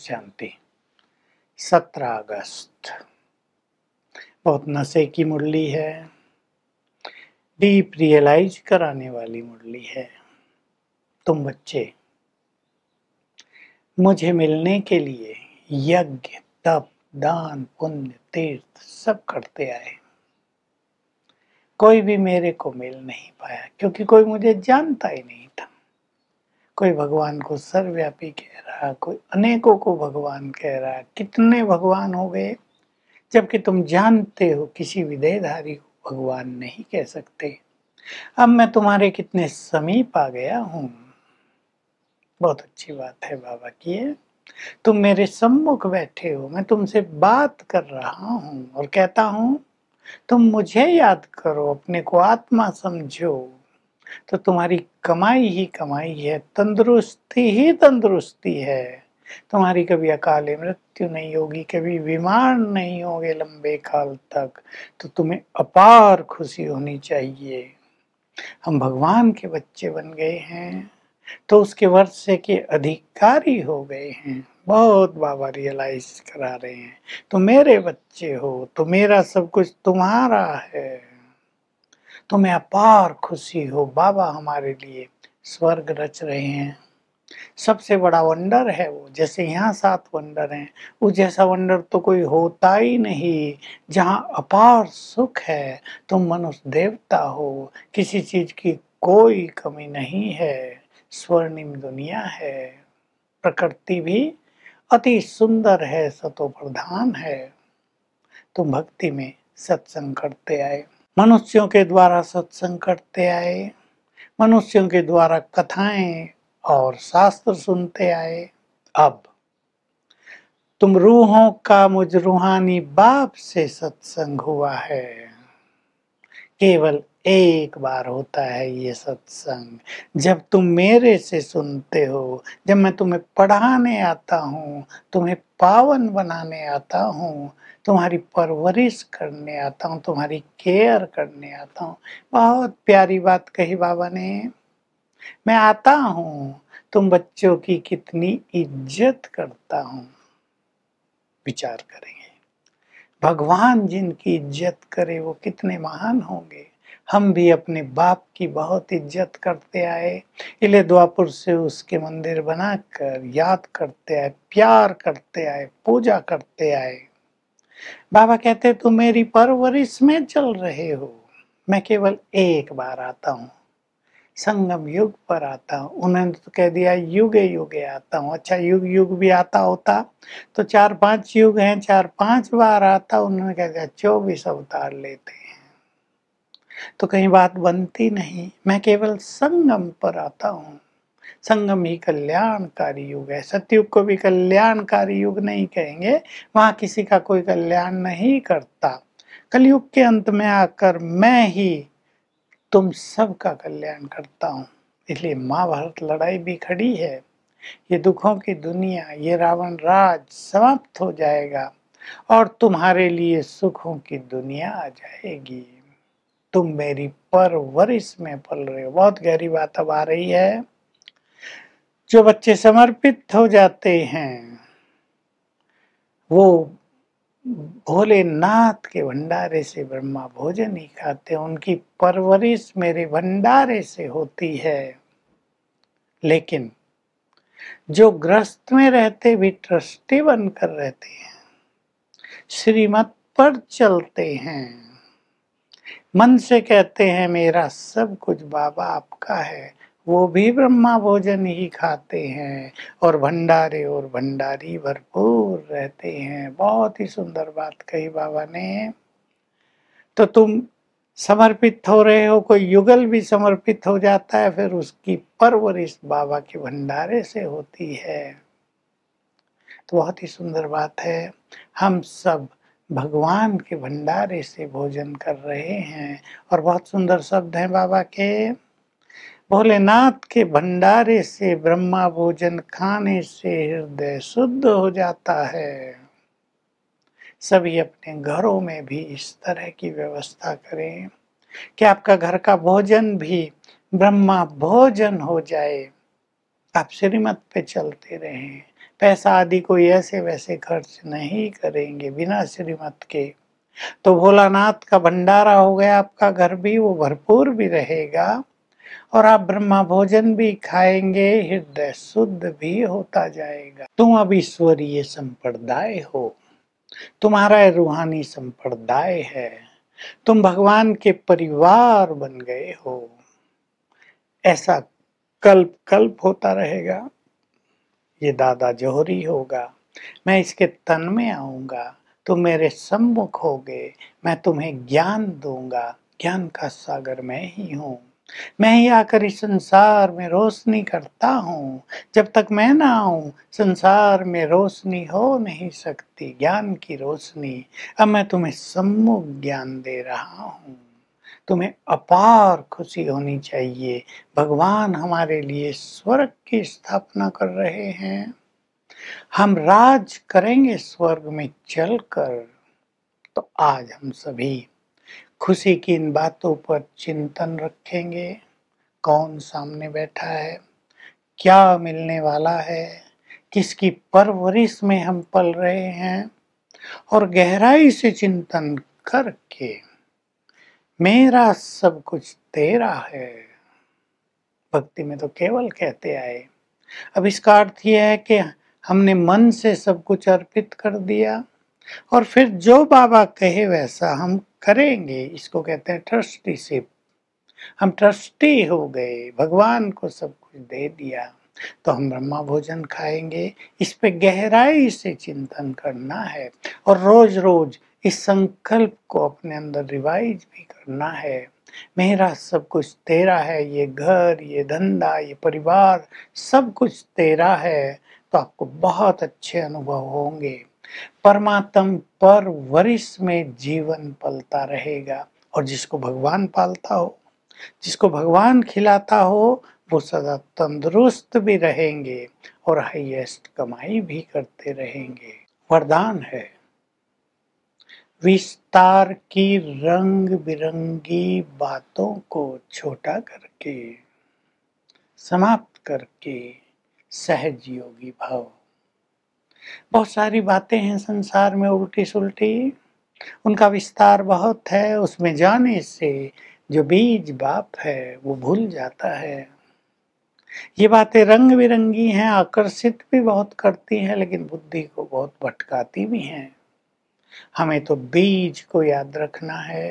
शांति सत्रह अगस्त बहुत नशे की मुरली है डीप रियलाइज कराने वाली मुरली है तुम बच्चे मुझे मिलने के लिए यज्ञ तप दान पुण्य तीर्थ सब करते आए कोई भी मेरे को मिल नहीं पाया क्योंकि कोई मुझे जानता ही नहीं था कोई भगवान को सर्वव्यापी कह रहा कोई अनेकों को भगवान कह रहा कितने भगवान हो गए जबकि तुम जानते हो किसी विदेहधारी को भगवान नहीं कह सकते अब मैं तुम्हारे कितने समीप आ गया हूँ बहुत अच्छी बात है बाबा की है तुम मेरे सम्मुख बैठे हो मैं तुमसे बात कर रहा हूँ और कहता हूँ तुम मुझे याद करो अपने को आत्मा समझो तो तुम्हारी कमाई ही कमाई है तंदुरुस्ती ही तंदुरुस्ती है तुम्हारी कभी अकाल मृत्यु नहीं होगी कभी बीमार नहीं होगे लंबे काल तक तो तुम्हें अपार खुशी होनी चाहिए हम भगवान के बच्चे बन गए हैं तो उसके वर्षे के अधिकारी हो गए हैं बहुत बाबा रियलाइज करा रहे हैं तो मेरे बच्चे हो तो मेरा सब कुछ तुम्हारा है तुम्हें तो अपार खुशी हो बाबा हमारे लिए स्वर्ग रच रहे हैं सबसे बड़ा वंडर है वो जैसे यहाँ सात वंडर हैं वो जैसा वंडर तो कोई होता ही नहीं जहाँ अपार सुख है तुम मनुष्य देवता हो किसी चीज की कोई कमी नहीं है स्वर्णिम दुनिया है प्रकृति भी अति सुंदर है सतो प्रधान है तुम भक्ति में सत्संग करते आए मनुष्यों के द्वारा सत्संग करते आए मनुष्यों के द्वारा कथाएं और शास्त्र सुनते आए अब तुम रूहों का मुझ रूहानी बाप से सत्संग हुआ है केवल एक बार होता है ये सत्संग जब तुम मेरे से सुनते हो जब मैं तुम्हें पढ़ाने आता हूँ तुम्हें पावन बनाने आता हूँ तुम्हारी परवरिश करने आता हूँ तुम्हारी केयर करने आता हूँ बहुत प्यारी बात कही बाबा ने मैं आता हूँ तुम बच्चों की कितनी इज्जत करता हूँ विचार करेंगे भगवान जिनकी इज्जत करे वो कितने महान होंगे हम भी अपने बाप की बहुत इज्जत करते आए इले द्वापुर से उसके मंदिर बनाकर याद करते आए प्यार करते आए पूजा करते आए बाबा कहते तुम मेरी परवरिश में चल रहे हो मैं केवल एक बार आता हूँ संगम युग पर आता हूँ उन्होंने तो कह दिया युग युगे आता हूँ अच्छा युग युग भी आता होता तो चार पांच युग हैं चार पांच बार आता उन्होंने कह दिया चौबीस अवतार लेते तो कहीं बात बनती नहीं मैं केवल संगम पर आता हूँ संगम ही कल्याणकारी युग है सत्युग को भी कल्याणकारी युग नहीं कहेंगे वहां किसी का कोई कल्याण नहीं करता कलयुग के अंत में आकर मैं ही तुम सब का कल्याण करता हूँ इसलिए महाभारत लड़ाई भी खड़ी है ये दुखों की दुनिया ये रावण राज समाप्त हो जाएगा और तुम्हारे लिए सुखों की दुनिया आ जाएगी तुम मेरी परवरिश में पल रहे हो बहुत गहरी बात अब आ रही है जो बच्चे समर्पित हो जाते हैं वो भोलेनाथ के भंडारे से ब्रह्मा भोजन ही खाते हैं उनकी परवरिश मेरे भंडारे से होती है लेकिन जो ग्रस्त में रहते भी ट्रस्टी बनकर रहते हैं श्रीमत पर चलते हैं मन से कहते हैं मेरा सब कुछ बाबा आपका है वो भी ब्रह्मा भोजन ही खाते हैं और भंडारे और भंडारी भरपूर रहते हैं बहुत ही सुंदर बात कही बाबा ने तो तुम समर्पित हो रहे हो कोई युगल भी समर्पित हो जाता है फिर उसकी परवरिश बाबा के भंडारे से होती है तो बहुत ही सुंदर बात है हम सब भगवान के भंडारे से भोजन कर रहे हैं और बहुत सुंदर शब्द हैं बाबा के भोलेनाथ के भंडारे से ब्रह्मा भोजन खाने से हृदय शुद्ध हो जाता है सभी अपने घरों में भी इस तरह की व्यवस्था करें कि आपका घर का भोजन भी ब्रह्मा भोजन हो जाए आप श्रीमत पे चलते रहें पैसा आदि कोई ऐसे वैसे खर्च नहीं करेंगे बिना श्रीमत के तो भोलानाथ का भंडारा हो गया आपका घर भी वो भरपूर भी रहेगा और आप ब्रह्मा भोजन भी खाएंगे हृदय शुद्ध भी होता जाएगा तुम अब ईश्वरीय संप्रदाय हो तुम्हारा रूहानी संप्रदाय है तुम भगवान के परिवार बन गए हो ऐसा कल्प कल्प होता रहेगा ये दादा जोहरी होगा मैं इसके तन में आऊँगा तुम मेरे सम्मुख होगे मैं तुम्हें ज्ञान दूंगा ज्ञान का सागर मैं ही हूँ मैं ही आकर इस संसार में रोशनी करता हूँ जब तक मैं ना आऊँ संसार में रोशनी हो नहीं सकती ज्ञान की रोशनी अब मैं तुम्हें सम्मुख ज्ञान दे रहा हूँ तुम्हें अपार खुशी होनी चाहिए भगवान हमारे लिए स्वर्ग की स्थापना कर रहे हैं हम राज करेंगे स्वर्ग में चलकर तो आज हम सभी खुशी की इन बातों पर चिंतन रखेंगे कौन सामने बैठा है क्या मिलने वाला है किसकी परवरिश में हम पल रहे हैं और गहराई से चिंतन करके मेरा सब कुछ तेरा है भक्ति में तो केवल कहते आए अब इसका अर्थ यह है कि हमने मन से सब कुछ अर्पित कर दिया और फिर जो बाबा कहे वैसा हम करेंगे इसको कहते हैं ट्रस्टीशिप हम ट्रस्टी हो गए भगवान को सब कुछ दे दिया तो हम ब्रह्मा भोजन खाएंगे इस पे गहराई से चिंतन करना है और रोज रोज इस संकल्प को अपने अंदर रिवाइज भी करना है मेरा सब कुछ तेरा है ये घर ये धंधा ये परिवार सब कुछ तेरा है तो आपको बहुत अच्छे अनुभव होंगे परमात्म पर वरिष्ठ में जीवन पलता रहेगा और जिसको भगवान पालता हो जिसको भगवान खिलाता हो वो सदा तंदुरुस्त भी रहेंगे और हाईएस्ट कमाई भी करते रहेंगे वरदान है विस्तार की रंग बिरंगी बातों को छोटा करके समाप्त करके सहज योगी भाव बहुत सारी बातें हैं संसार में उल्टी सुलटी उनका विस्तार बहुत है उसमें जाने से जो बीज बाप है वो भूल जाता है ये बातें रंग बिरंगी हैं आकर्षित भी बहुत करती हैं लेकिन बुद्धि को बहुत भटकाती भी हैं हमें तो बीज को याद रखना है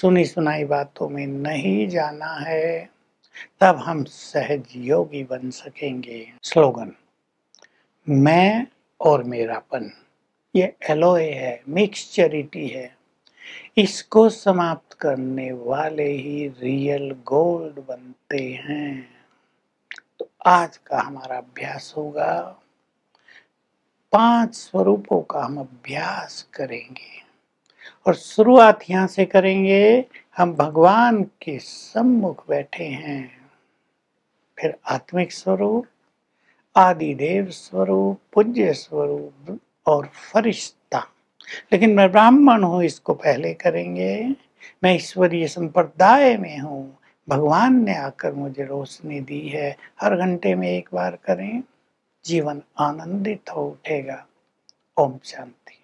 सुनी सुनाई बातों में नहीं जाना है तब हम सहज योगी बन सकेंगे स्लोगन मैं और मेरापन ये एलोए है मिक्सचरिटी है इसको समाप्त करने वाले ही रियल गोल्ड बनते हैं तो आज का हमारा अभ्यास होगा पांच स्वरूपों का हम अभ्यास करेंगे और शुरुआत यहाँ से करेंगे हम भगवान के सम्मुख बैठे हैं फिर आत्मिक स्वरूप आदिदेव स्वरूप पूज्य स्वरूप और फरिश्ता लेकिन मैं ब्राह्मण हूँ इसको पहले करेंगे मैं ईश्वरीय संप्रदाय में हूँ भगवान ने आकर मुझे रोशनी दी है हर घंटे में एक बार करें जीवन आनंदित हो उठेगा Om Shanti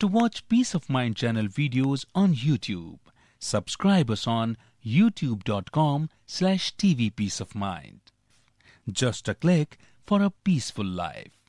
to watch Peace of Mind channel videos on YouTube subscribe on YouTube dot com slash TV Peace of Mind just a click for a peaceful life